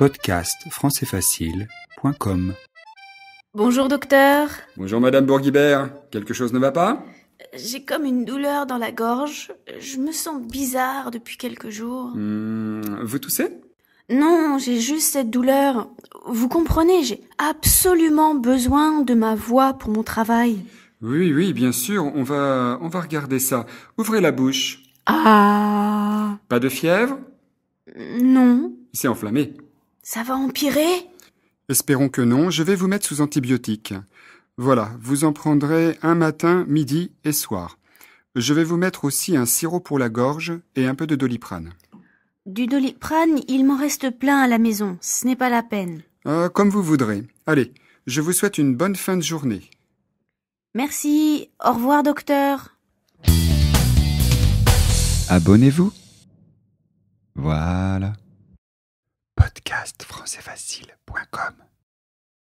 podcastfrancaisfacile.com Bonjour docteur. Bonjour madame Bourguibert. Quelque chose ne va pas J'ai comme une douleur dans la gorge. Je me sens bizarre depuis quelques jours. Hmm, vous toussez Non, j'ai juste cette douleur. Vous comprenez, j'ai absolument besoin de ma voix pour mon travail. Oui, oui, bien sûr, on va on va regarder ça. Ouvrez la bouche. Ah. Pas de fièvre Non. C'est enflammé. Ça va empirer Espérons que non, je vais vous mettre sous antibiotiques. Voilà, vous en prendrez un matin, midi et soir. Je vais vous mettre aussi un sirop pour la gorge et un peu de doliprane. Du doliprane, il m'en reste plein à la maison, ce n'est pas la peine. Ah, comme vous voudrez. Allez, je vous souhaite une bonne fin de journée. Merci, au revoir docteur. Abonnez-vous. Voilà. FrançaisFacile.com